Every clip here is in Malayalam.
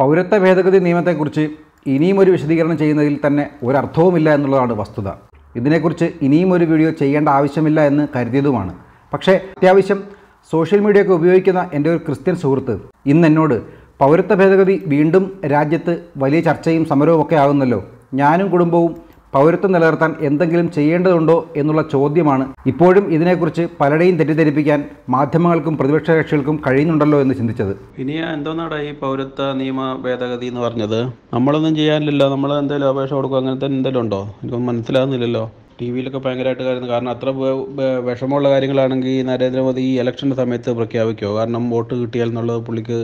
പൗരത്വ ഭേദഗതി നിയമത്തെക്കുറിച്ച് ഇനിയും ഒരു വിശദീകരണം ചെയ്യുന്നതിൽ തന്നെ ഒരർത്ഥവുമില്ല എന്നുള്ളതാണ് വസ്തുത ഇതിനെക്കുറിച്ച് ഇനിയും ഒരു വീഡിയോ ചെയ്യേണ്ട ആവശ്യമില്ല എന്ന് കരുതിയതുമാണ് പക്ഷേ അത്യാവശ്യം സോഷ്യൽ മീഡിയ ഒക്കെ ഉപയോഗിക്കുന്ന എൻ്റെ ഒരു ക്രിസ്ത്യൻ സുഹൃത്ത് ഇന്ന് എന്നോട് പൗരത്വ ഭേദഗതി വീണ്ടും രാജ്യത്ത് വലിയ ചർച്ചയും സമരവും ഒക്കെ ആകുന്നല്ലോ ഞാനും കുടുംബവും പൗരത്വം നിലനിർത്താൻ എന്തെങ്കിലും ചെയ്യേണ്ടതുണ്ടോ എന്നുള്ള ചോദ്യമാണ് ഇപ്പോഴും ഇതിനെക്കുറിച്ച് പലരെയും തെറ്റിദ്ധരിപ്പിക്കാൻ മാധ്യമങ്ങൾക്കും പ്രതിപക്ഷ കക്ഷികൾക്കും കഴിയുന്നുണ്ടല്ലോ എന്ന് ചിന്തിച്ചത് ഇനി എന്തോന്നാണ് ഈ പൗരത്വ നിയമ ഭേദഗതി എന്ന് പറഞ്ഞത് നമ്മളൊന്നും ചെയ്യാനില്ലല്ലോ നമ്മൾ എന്തെങ്കിലും അപേക്ഷ കൊടുക്കുക അങ്ങനത്തെ എന്തെങ്കിലും ഉണ്ടോ എനിക്കൊന്നും മനസ്സിലാകുന്നില്ലല്ലോ ടി വിയിലൊക്കെ ഭയങ്കരമായിട്ട് കാര്യം കാരണം അത്ര വിഷമമുള്ള കാര്യങ്ങളാണെങ്കിൽ നരേന്ദ്രമോദി ഈ ഇലക്ഷൻ്റെ സമയത്ത് പ്രഖ്യാപിക്കുമോ കാരണം വോട്ട് കിട്ടിയാൽ എന്നുള്ളത് പുള്ളിക്ക്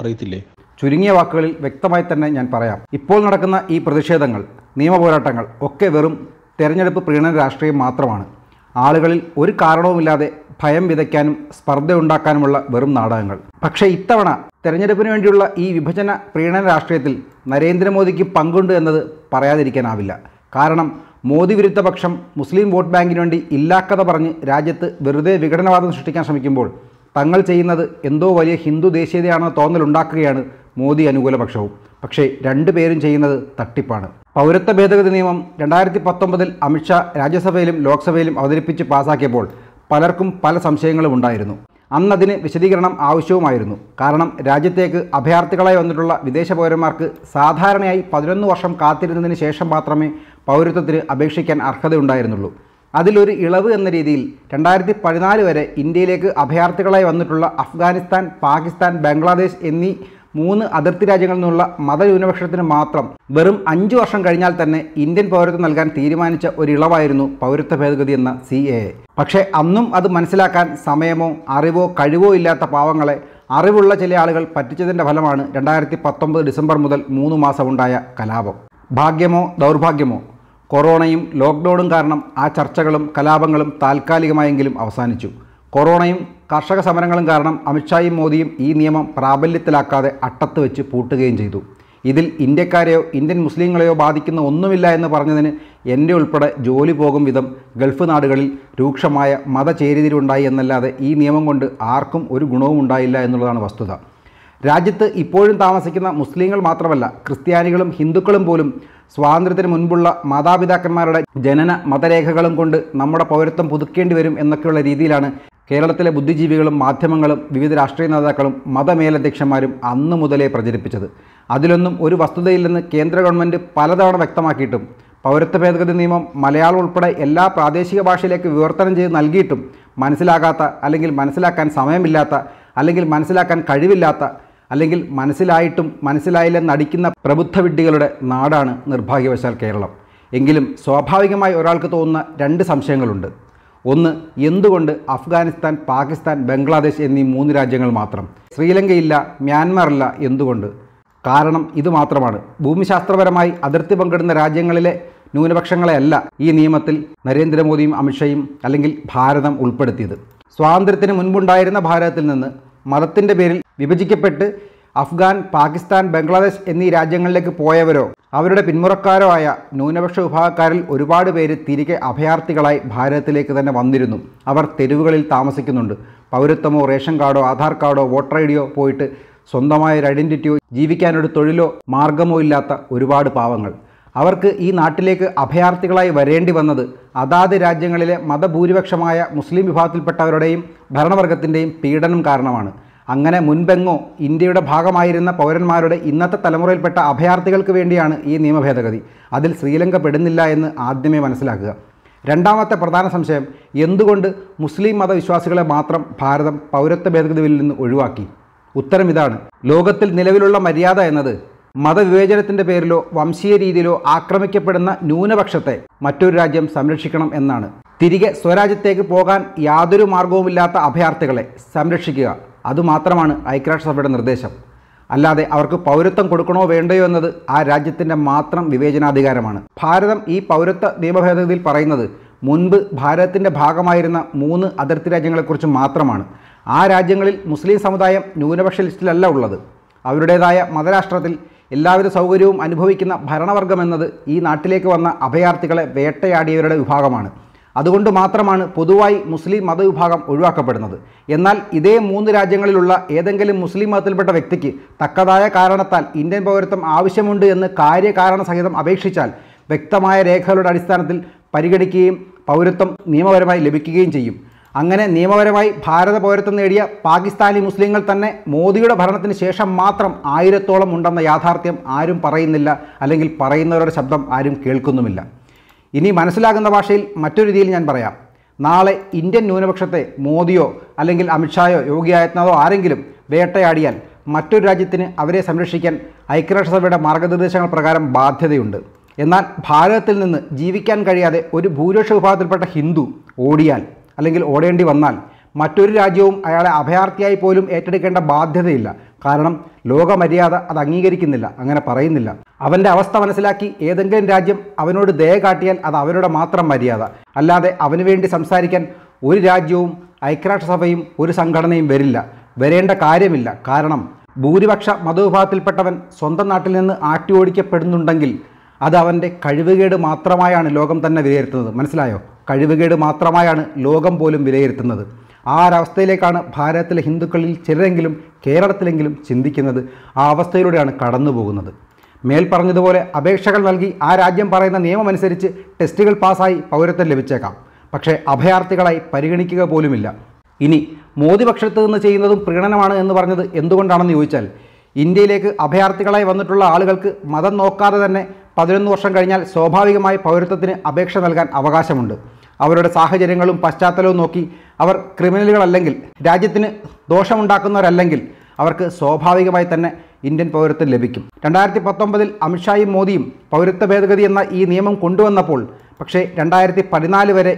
അറിയത്തില്ലേ ചുരുങ്ങിയ വാക്കുകളിൽ വ്യക്തമായി തന്നെ ഞാൻ പറയാം ഇപ്പോൾ നടക്കുന്ന ഈ പ്രതിഷേധങ്ങൾ നിയമപോരാട്ടങ്ങൾ ഒക്കെ വെറും തെരഞ്ഞെടുപ്പ് പ്രീണന രാഷ്ട്രീയം മാത്രമാണ് ആളുകളിൽ ഒരു കാരണവുമില്ലാതെ ഭയം വിതയ്ക്കാനും സ്പർദ്ധ ഉണ്ടാക്കാനുമുള്ള വെറും നാടകങ്ങൾ പക്ഷേ ഇത്തവണ തെരഞ്ഞെടുപ്പിന് വേണ്ടിയുള്ള ഈ വിഭജന പ്രീണന രാഷ്ട്രീയത്തിൽ നരേന്ദ്രമോദിക്ക് പങ്കുണ്ട് എന്നത് പറയാതിരിക്കാനാവില്ല കാരണം മോദി വിരുദ്ധ പക്ഷം മുസ്ലിം വോട്ട് ബാങ്കിന് വേണ്ടി ഇല്ലാക്കഥ പറഞ്ഞ് രാജ്യത്ത് വെറുതെ വിഘടനവാദം സൃഷ്ടിക്കാൻ ശ്രമിക്കുമ്പോൾ തങ്ങൾ ചെയ്യുന്നത് എന്തോ വലിയ ഹിന്ദു ദേശീയതയാണെന്ന തോന്നലുണ്ടാക്കുകയാണ് മോദി അനുകൂല പക്ഷവും പക്ഷേ രണ്ടുപേരും ചെയ്യുന്നത് തട്ടിപ്പാണ് പൗരത്വ ഭേദഗതി നിയമം രണ്ടായിരത്തി പത്തൊമ്പതിൽ അമിത്ഷാ രാജ്യസഭയിലും ലോക്സഭയിലും അവതരിപ്പിച്ച് പാസാക്കിയപ്പോൾ പലർക്കും പല സംശയങ്ങളും ഉണ്ടായിരുന്നു അന്നതിന് വിശദീകരണം ആവശ്യവുമായിരുന്നു കാരണം രാജ്യത്തേക്ക് അഭയാർത്ഥികളായി വന്നിട്ടുള്ള വിദേശ പൗരന്മാർക്ക് സാധാരണയായി പതിനൊന്ന് വർഷം കാത്തിരുന്നതിന് ശേഷം മാത്രമേ പൗരത്വത്തിന് അപേക്ഷിക്കാൻ അർഹതയുണ്ടായിരുന്നുള്ളൂ അതിലൊരു ഇളവ് എന്ന രീതിയിൽ രണ്ടായിരത്തി പതിനാല് വരെ ഇന്ത്യയിലേക്ക് അഭയാർത്ഥികളായി വന്നിട്ടുള്ള അഫ്ഗാനിസ്ഥാൻ പാകിസ്ഥാൻ ബംഗ്ലാദേശ് എന്നീ മൂന്ന് അതിർത്തി രാജ്യങ്ങളിൽ നിന്നുള്ള മതന്യൂനപക്ഷത്തിന് മാത്രം വെറും അഞ്ചു വർഷം കഴിഞ്ഞാൽ തന്നെ ഇന്ത്യൻ പൗരത്വം നൽകാൻ തീരുമാനിച്ച ഒരു ഇളവായിരുന്നു പൗരത്വ ഭേദഗതി എന്ന സി എ പക്ഷേ അന്നും അത് മനസ്സിലാക്കാൻ സമയമോ അറിവോ കഴിവോ ഇല്ലാത്ത പാവങ്ങളെ അറിവുള്ള ചില ആളുകൾ പറ്റിച്ചതിൻ്റെ ഫലമാണ് രണ്ടായിരത്തി പത്തൊമ്പത് ഡിസംബർ മുതൽ മൂന്ന് മാസമുണ്ടായ കലാപം ഭാഗ്യമോ ദൗർഭാഗ്യമോ കൊറോണയും ലോക്ക്ഡൗണും കാരണം ആ ചർച്ചകളും കലാപങ്ങളും താൽക്കാലികമായെങ്കിലും അവസാനിച്ചു കൊറോണയും കർഷക സമരങ്ങളും കാരണം അമിത്ഷായും മോദിയും ഈ നിയമം പ്രാബല്യത്തിലാക്കാതെ അട്ടത്ത് വെച്ച് പൂട്ടുകയും ചെയ്തു ഇതിൽ ഇന്ത്യക്കാരെയോ ഇന്ത്യൻ മുസ്ലിങ്ങളെയോ ബാധിക്കുന്ന ഒന്നുമില്ല എന്ന് പറഞ്ഞതിന് എൻ്റെ ഉൾപ്പെടെ ജോലി പോകും വിധം ഗൾഫ് നാടുകളിൽ രൂക്ഷമായ മതചേരിതിരുണ്ടായി എന്നല്ലാതെ ഈ നിയമം കൊണ്ട് ആർക്കും ഒരു ഗുണവും ഉണ്ടായില്ല എന്നുള്ളതാണ് വസ്തുത രാജ്യത്ത് ഇപ്പോഴും താമസിക്കുന്ന മുസ്ലിങ്ങൾ മാത്രമല്ല ക്രിസ്ത്യാനികളും ഹിന്ദുക്കളും പോലും സ്വാതന്ത്ര്യത്തിന് മുൻപുള്ള മാതാപിതാക്കന്മാരുടെ ജനന മതരേഖകളും കൊണ്ട് നമ്മുടെ പൗരത്വം പുതുക്കേണ്ടി വരും എന്നൊക്കെയുള്ള രീതിയിലാണ് കേരളത്തിലെ ബുദ്ധിജീവികളും മാധ്യമങ്ങളും വിവിധ രാഷ്ട്രീയ നേതാക്കളും മതമേലധ്യക്ഷന്മാരും അന്നു മുതലേ പ്രചരിപ്പിച്ചത് അതിലൊന്നും ഒരു വസ്തുതയില്ലെന്ന് കേന്ദ്ര ഗവൺമെൻറ് പലതവണ വ്യക്തമാക്കിയിട്ടും പൗരത്വ ഭേദഗതി നിയമം മലയാളം ഉൾപ്പെടെ എല്ലാ പ്രാദേശിക ഭാഷയിലേക്ക് വിവർത്തനം ചെയ്ത് നൽകിയിട്ടും മനസ്സിലാകാത്ത അല്ലെങ്കിൽ മനസ്സിലാക്കാൻ സമയമില്ലാത്ത അല്ലെങ്കിൽ മനസ്സിലാക്കാൻ കഴിവില്ലാത്ത അല്ലെങ്കിൽ മനസ്സിലായിട്ടും മനസ്സിലായില്ലെന്ന് അടിക്കുന്ന പ്രബുദ്ധ വിഡ്ഢികളുടെ നാടാണ് നിർഭാഗ്യവശാൽ കേരളം എങ്കിലും സ്വാഭാവികമായി ഒരാൾക്ക് തോന്നുന്ന രണ്ട് സംശയങ്ങളുണ്ട് ഒന്ന് എന്തുകൊണ്ട് അഫ്ഗാനിസ്ഥാൻ പാകിസ്ഥാൻ ബംഗ്ലാദേശ് എന്നീ മൂന്ന് രാജ്യങ്ങൾ മാത്രം ശ്രീലങ്കയില്ല മ്യാൻമാറില്ല എന്തുകൊണ്ട് കാരണം ഇത് മാത്രമാണ് ഭൂമിശാസ്ത്രപരമായി അതിർത്തി പങ്കിടുന്ന രാജ്യങ്ങളിലെ ന്യൂനപക്ഷങ്ങളെയല്ല ഈ നിയമത്തിൽ നരേന്ദ്രമോദിയും അമിത്ഷയും അല്ലെങ്കിൽ ഭാരതം ഉൾപ്പെടുത്തിയത് സ്വാതന്ത്ര്യത്തിന് മുൻപുണ്ടായിരുന്ന ഭാരതത്തിൽ നിന്ന് മതത്തിൻ്റെ പേരിൽ വിഭജിക്കപ്പെട്ട് അഫ്ഗാൻ പാകിസ്ഥാൻ ബംഗ്ലാദേശ് എന്നീ രാജ്യങ്ങളിലേക്ക് പോയവരോ അവരുടെ പിന്മുറക്കാരോ ആയ ന്യൂനപക്ഷ വിഭാഗക്കാരിൽ ഒരുപാട് പേര് തിരികെ അഭയാർത്ഥികളായി ഭാരതത്തിലേക്ക് തന്നെ വന്നിരുന്നു അവർ തെരുവുകളിൽ താമസിക്കുന്നുണ്ട് പൗരത്വമോ റേഷൻ കാർഡോ ആധാർ കാർഡോ വോട്ടർ ഐ ഡിയോ പോയിട്ട് സ്വന്തമായ ഒരു ഐഡൻറ്റിറ്റിയോ ജീവിക്കാനൊരു തൊഴിലോ മാർഗമോ ഇല്ലാത്ത ഒരുപാട് പാവങ്ങൾ അവർക്ക് ഈ നാട്ടിലേക്ക് അഭയാർത്ഥികളായി വരേണ്ടി വന്നത് അതാത് രാജ്യങ്ങളിലെ മതഭൂരിപക്ഷമായ മുസ്ലിം വിഭാഗത്തിൽപ്പെട്ടവരുടെയും ഭരണവർഗത്തിൻ്റെയും പീഡനം കാരണമാണ് അങ്ങനെ മുൻപെങ്ങോ ഇന്ത്യയുടെ ഭാഗമായിരുന്ന പൗരന്മാരുടെ ഇന്നത്തെ തലമുറയിൽപ്പെട്ട അഭയാർത്ഥികൾക്ക് വേണ്ടിയാണ് ഈ നിയമ ഭേദഗതി അതിൽ ശ്രീലങ്ക പെടുന്നില്ല എന്ന് ആദ്യമേ മനസ്സിലാക്കുക രണ്ടാമത്തെ പ്രധാന സംശയം എന്തുകൊണ്ട് മുസ്ലിം മതവിശ്വാസികളെ മാത്രം ഭാരതം പൗരത്വ ഭേദഗതി ബില്ലിൽ നിന്ന് ഒഴിവാക്കി ഉത്തരം ഇതാണ് ലോകത്തിൽ നിലവിലുള്ള മര്യാദ എന്നത് മതവിവേചനത്തിൻ്റെ പേരിലോ വംശീയ രീതിയിലോ ആക്രമിക്കപ്പെടുന്ന ന്യൂനപക്ഷത്തെ മറ്റൊരു രാജ്യം സംരക്ഷിക്കണം എന്നാണ് തിരികെ സ്വരാജ്യത്തേക്ക് പോകാൻ യാതൊരു മാർഗവുമില്ലാത്ത അഭയാർത്ഥികളെ സംരക്ഷിക്കുക അതുമാത്രമാണ് ഐക്യരാഷ്ട്രസഭയുടെ നിർദ്ദേശം അല്ലാതെ അവർക്ക് പൗരത്വം കൊടുക്കണോ വേണ്ടയോ എന്നത് ആ രാജ്യത്തിൻ്റെ മാത്രം വിവേചനാധികാരമാണ് ഭാരതം ഈ പൗരത്വ നിയമഭേദഗതിയിൽ പറയുന്നത് മുൻപ് ഭാരതത്തിൻ്റെ ഭാഗമായിരുന്ന മൂന്ന് അതിർത്തി രാജ്യങ്ങളെക്കുറിച്ച് മാത്രമാണ് ആ രാജ്യങ്ങളിൽ മുസ്ലിം സമുദായം ന്യൂനപക്ഷ ലിസ്റ്റിലല്ല ഉള്ളത് അവരുടേതായ മതരാഷ്ട്രത്തിൽ എല്ലാവിധ സൗകര്യവും അനുഭവിക്കുന്ന എന്നത് ഈ നാട്ടിലേക്ക് വന്ന അഭയാർത്ഥികളെ വേട്ടയാടിയവരുടെ വിഭാഗമാണ് അതുകൊണ്ട് മാത്രമാണ് പൊതുവായി മുസ്ലിം മതവിഭാഗം ഒഴിവാക്കപ്പെടുന്നത് എന്നാൽ ഇതേ മൂന്ന് രാജ്യങ്ങളിലുള്ള ഏതെങ്കിലും മുസ്ലിം മതത്തിൽപ്പെട്ട വ്യക്തിക്ക് തക്കതായ കാരണത്താൽ ഇന്ത്യൻ പൗരത്വം ആവശ്യമുണ്ട് എന്ന് കാര്യകാരണ സഹിതം അപേക്ഷിച്ചാൽ വ്യക്തമായ രേഖകളുടെ അടിസ്ഥാനത്തിൽ പരിഗണിക്കുകയും പൗരത്വം നിയമപരമായി ലഭിക്കുകയും ചെയ്യും അങ്ങനെ നിയമപരമായി ഭാരത പൗരത്വം നേടിയ പാകിസ്ഥാനി മുസ്ലിങ്ങൾ തന്നെ മോദിയുടെ ഭരണത്തിന് ശേഷം മാത്രം ആയിരത്തോളം ഉണ്ടെന്ന യാഥാർത്ഥ്യം ആരും പറയുന്നില്ല അല്ലെങ്കിൽ പറയുന്നവരുടെ ശബ്ദം ആരും കേൾക്കുന്നുമില്ല ഇനി മനസ്സിലാകുന്ന ഭാഷയിൽ മറ്റൊരു രീതിയിൽ ഞാൻ പറയാം നാളെ ഇന്ത്യൻ ന്യൂനപക്ഷത്തെ മോദിയോ അല്ലെങ്കിൽ അമിത്ഷായോ യോഗി ആദിത്യനാഥോ ആരെങ്കിലും വേട്ടയാടിയാൽ മറ്റൊരു രാജ്യത്തിന് അവരെ സംരക്ഷിക്കാൻ ഐക്യരാഷ്ട്രസഭയുടെ മാർഗനിർദ്ദേശങ്ങൾ പ്രകാരം ബാധ്യതയുണ്ട് എന്നാൽ ഭാരതത്തിൽ നിന്ന് ജീവിക്കാൻ കഴിയാതെ ഒരു ഭൂരിപക്ഷ വിഭാഗത്തിൽപ്പെട്ട ഹിന്ദു ഓടിയാൽ അല്ലെങ്കിൽ ഓടേണ്ടി വന്നാൽ മറ്റൊരു രാജ്യവും അയാളെ അഭയാർത്ഥിയായി പോലും ഏറ്റെടുക്കേണ്ട ബാധ്യതയില്ല കാരണം ലോകമര്യാദ അത് അംഗീകരിക്കുന്നില്ല അങ്ങനെ പറയുന്നില്ല അവൻ്റെ അവസ്ഥ മനസ്സിലാക്കി ഏതെങ്കിലും രാജ്യം അവനോട് ദയ കാട്ടിയാൽ അത് അവരുടെ മാത്രം മര്യാദ അല്ലാതെ അവന് വേണ്ടി സംസാരിക്കാൻ ഒരു രാജ്യവും ഐക്യരാഷ്ട്രസഭയും ഒരു സംഘടനയും വരില്ല വരേണ്ട കാര്യമില്ല കാരണം ഭൂരിപക്ഷ മതവിഭാഗത്തിൽപ്പെട്ടവൻ സ്വന്തം നാട്ടിൽ നിന്ന് ആട്ടി ഓടിക്കപ്പെടുന്നുണ്ടെങ്കിൽ അത് അവൻ്റെ കഴിവുകേട് മാത്രമായാണ് ലോകം തന്നെ വിലയിരുത്തുന്നത് മനസ്സിലായോ കഴിവുകേട് മാത്രമായാണ് ലോകം പോലും വിലയിരുത്തുന്നത് ആ ഒരവസ്ഥയിലേക്കാണ് ഭാരതത്തിലെ ഹിന്ദുക്കളിൽ ചിലരെങ്കിലും കേരളത്തിലെങ്കിലും ചിന്തിക്കുന്നത് ആ അവസ്ഥയിലൂടെയാണ് കടന്നു പോകുന്നത് മേൽ പറഞ്ഞതുപോലെ അപേക്ഷകൾ നൽകി ആ രാജ്യം പറയുന്ന നിയമമനുസരിച്ച് ടെസ്റ്റുകൾ പാസ്സായി പൗരത്വം ലഭിച്ചേക്കാം പക്ഷേ അഭയാർത്ഥികളായി പരിഗണിക്കുക പോലുമില്ല ഇനി മോദി പക്ഷത്ത് നിന്ന് ചെയ്യുന്നതും പ്രീണനമാണ് എന്ന് പറഞ്ഞത് എന്തുകൊണ്ടാണെന്ന് ചോദിച്ചാൽ ഇന്ത്യയിലേക്ക് അഭയാർത്ഥികളായി വന്നിട്ടുള്ള ആളുകൾക്ക് മതം നോക്കാതെ തന്നെ പതിനൊന്ന് വർഷം കഴിഞ്ഞാൽ സ്വാഭാവികമായി പൗരത്വത്തിന് അപേക്ഷ നൽകാൻ അവകാശമുണ്ട് അവരുടെ സാഹചര്യങ്ങളും പശ്ചാത്തലവും നോക്കി അവർ ക്രിമിനലുകളല്ലെങ്കിൽ രാജ്യത്തിന് ദോഷമുണ്ടാക്കുന്നവരല്ലെങ്കിൽ അവർക്ക് സ്വാഭാവികമായി തന്നെ ഇന്ത്യൻ പൗരത്വം ലഭിക്കും രണ്ടായിരത്തി പത്തൊമ്പതിൽ അമിത്ഷായും മോദിയും പൗരത്വ ഭേദഗതി എന്ന ഈ നിയമം കൊണ്ടുവന്നപ്പോൾ പക്ഷേ രണ്ടായിരത്തി പതിനാല് വരെ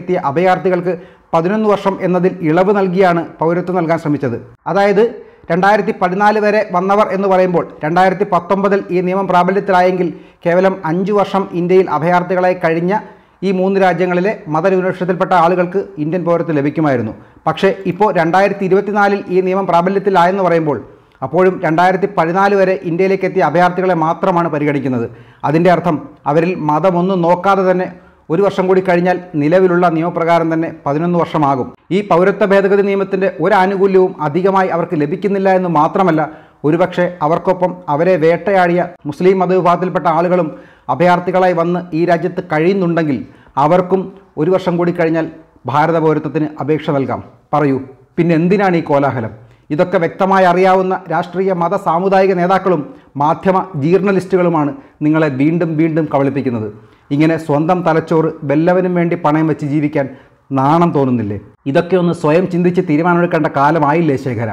എത്തിയ അഭയാർത്ഥികൾക്ക് പതിനൊന്ന് വർഷം എന്നതിൽ ഇളവ് നൽകിയാണ് പൗരത്വം നൽകാൻ ശ്രമിച്ചത് അതായത് രണ്ടായിരത്തി പതിനാല് വരെ വന്നവർ എന്ന് പറയുമ്പോൾ രണ്ടായിരത്തി പത്തൊമ്പതിൽ ഈ നിയമം പ്രാബല്യത്തിലായെങ്കിൽ കേവലം അഞ്ച് വർഷം ഇന്ത്യയിൽ അഭയാർത്ഥികളായി കഴിഞ്ഞ ഈ മൂന്ന് രാജ്യങ്ങളിലെ മതന്യൂനപക്ഷത്തിൽപ്പെട്ട ആളുകൾക്ക് ഇന്ത്യൻ പൗരത്വം ലഭിക്കുമായിരുന്നു പക്ഷേ ഇപ്പോൾ രണ്ടായിരത്തി ഇരുപത്തിനാലിൽ ഈ നിയമം പ്രാബല്യത്തിലായെന്ന് പറയുമ്പോൾ അപ്പോഴും രണ്ടായിരത്തി പതിനാല് വരെ ഇന്ത്യയിലേക്ക് എത്തിയ അഭയാർത്ഥികളെ മാത്രമാണ് പരിഗണിക്കുന്നത് അതിൻ്റെ അർത്ഥം അവരിൽ മതമൊന്നും നോക്കാതെ തന്നെ ഒരു വർഷം കൂടി കഴിഞ്ഞാൽ നിലവിലുള്ള നിയമപ്രകാരം തന്നെ പതിനൊന്ന് വർഷമാകും ഈ പൗരത്വ ഭേദഗതി നിയമത്തിൻ്റെ ഒരു ആനുകൂല്യവും അധികമായി അവർക്ക് ലഭിക്കുന്നില്ല എന്ന് മാത്രമല്ല ഒരുപക്ഷെ അവർക്കൊപ്പം അവരെ വേട്ടയാടിയ മുസ്ലിം മതവിഭാഗത്തിൽപ്പെട്ട ആളുകളും അഭയാർത്ഥികളായി വന്ന് ഈ രാജ്യത്ത് കഴിയുന്നുണ്ടെങ്കിൽ അവർക്കും ഒരു വർഷം കൂടി കഴിഞ്ഞാൽ ഭാരത പൗരത്വത്തിന് അപേക്ഷ നൽകാം പറയൂ പിന്നെ എന്തിനാണ് ഈ കോലാഹലം ഇതൊക്കെ വ്യക്തമായി അറിയാവുന്ന രാഷ്ട്രീയ മത സാമുദായിക നേതാക്കളും മാധ്യമ ജീർണലിസ്റ്റുകളുമാണ് നിങ്ങളെ വീണ്ടും വീണ്ടും കബളിപ്പിക്കുന്നത് ഇങ്ങനെ സ്വന്തം തലച്ചോറ് വെല്ലവനും വേണ്ടി പണയം വെച്ച് ജീവിക്കാൻ നാണം തോന്നുന്നില്ലേ ഇതൊക്കെ ഒന്ന് സ്വയം ചിന്തിച്ച് തീരുമാനമെടുക്കേണ്ട കാലമായില്ലേ ശേഖര